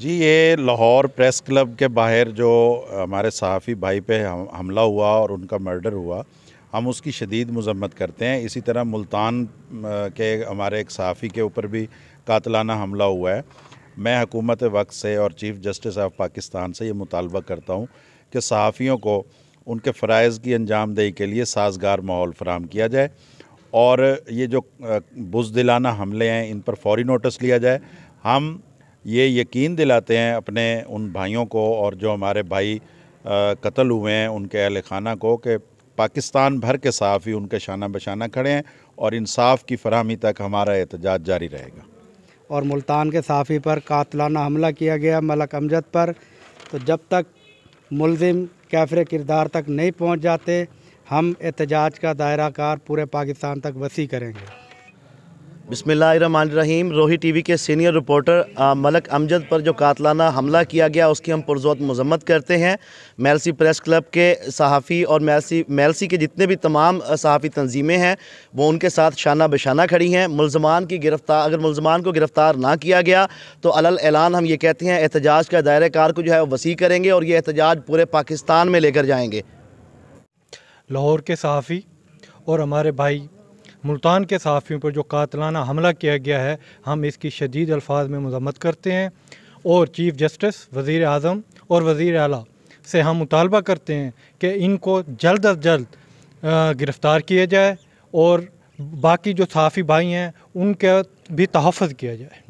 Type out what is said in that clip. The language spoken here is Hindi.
जी ये लाहौर प्रेस क्लब के बाहर जो हमारे सहाफ़ी भाई पे हमला हुआ और उनका मर्डर हुआ हम उसकी शदीद मजम्मत करते हैं इसी तरह मुल्तान के हमारे एक सहाफ़ी के ऊपर भी कातलाना हमला हुआ है मैं हकूमत वक्त से और चीफ़ जस्टिस ऑफ पाकिस्तान से ये मुतालबा करता हूँ कि सहाफ़ियों को उनके फ़रज़ की अंजामदही के लिए साजगार माहौल फराम किया जाए और ये जो बुजदिलाना हमले हैं इन पर फौरी नोटिस लिया जाए हम ये यकीन दिलाते हैं अपने उन भाइयों को और जो हमारे भाई कत्ल हुए हैं उनके अहल खाना को कि पाकिस्तान भर के ही उनके शाना बशाना खड़े हैं और इंसाफ की फरहमी तक हमारा एहतजाज जारी रहेगा और मुल्तान के साफ़ी पर कातलाना हमला किया गया मलक अमजद पर तो जब तक मुलिम कैफरे किरदार तक नहीं पहुंच जाते हम एहतजाज का दायरा कार पूरे पाकिस्तान तक वसी करेंगे बिसमीम रोही टीवी के सीनियर रिपोर्टर आ, मलक अमजद पर जो कातलाना हमला किया गया उसकी हम पुरजोत मजम्मत करते हैं मेलसी प्रेस क्लब के सहाफ़ी और मेलसी मेलसी के जितने भी तमाम सहाफ़ी तंजीमें हैं वो उनके साथ शाना बशाना खड़ी हैं मुलजमान की गिरफ़्तार अगर मुलजमान को गिरफ़्तार ना किया गया तो अलल ऐलान हम ये कहते हैं एहतजाज का दायरे कार को जो है वसी करेंगे और ये एहतजाज पूरे पाकिस्तान में लेकर जाएँगे लाहौर के सहाफ़ी और हमारे भाई मुल्तान के सहाफ़ियों पर जो कातलाना हमला किया गया है हम इसकी शदीद अल्फाज में मजम्मत करते हैं और चीफ जस्टिस वज़ी अजम और वज़ी अली से हम मुतालबा करते हैं कि इनको जल्द अज जल्द गिरफ़्तार किया जाए और बाकी जो सहाफ़ी भाई हैं उनका भी तहफ़ किया जाए